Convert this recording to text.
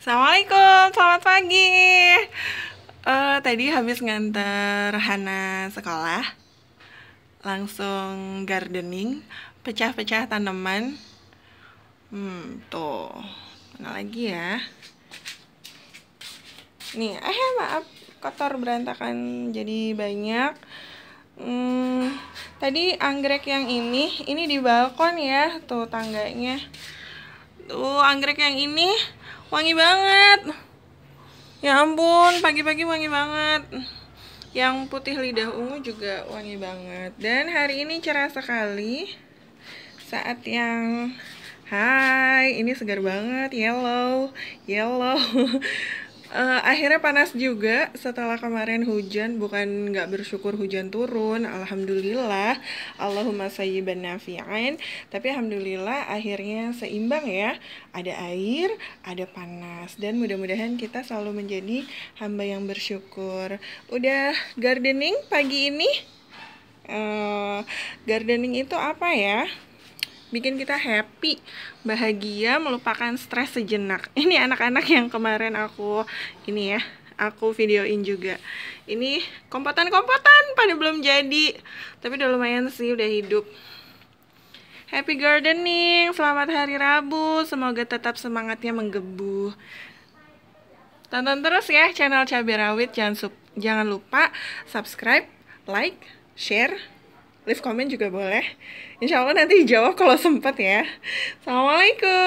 Assalamualaikum, selamat pagi. Uh, tadi habis nganter Hana sekolah, langsung gardening, pecah-pecah tanaman. Hmm, tuh, mana lagi ya? Nih, eh maaf, kotor berantakan jadi banyak. Hmm, tadi anggrek yang ini, ini di balkon ya, tuh tangganya. Tuh anggrek yang ini wangi banget ya ampun pagi-pagi wangi banget yang putih lidah ungu juga wangi banget dan hari ini cerah sekali saat yang hai ini segar banget yellow yellow Uh, akhirnya panas juga setelah kemarin hujan bukan nggak bersyukur hujan turun alhamdulillah Allahumma sayyiban nafi'ain tapi alhamdulillah akhirnya seimbang ya ada air ada panas dan mudah-mudahan kita selalu menjadi hamba yang bersyukur udah gardening pagi ini uh, gardening itu apa ya bikin kita happy, bahagia, melupakan stres sejenak. Ini anak-anak yang kemarin aku ini ya, aku videoin juga. Ini kompotan-kompotan pada belum jadi, tapi udah lumayan sih udah hidup. Happy gardening, selamat hari Rabu, semoga tetap semangatnya menggebu. Tonton terus ya channel Cabai Rawit, jangan, jangan lupa subscribe, like, share, leave comment juga boleh. Insya Allah nanti dijawab kalau sempat ya. Assalamualaikum.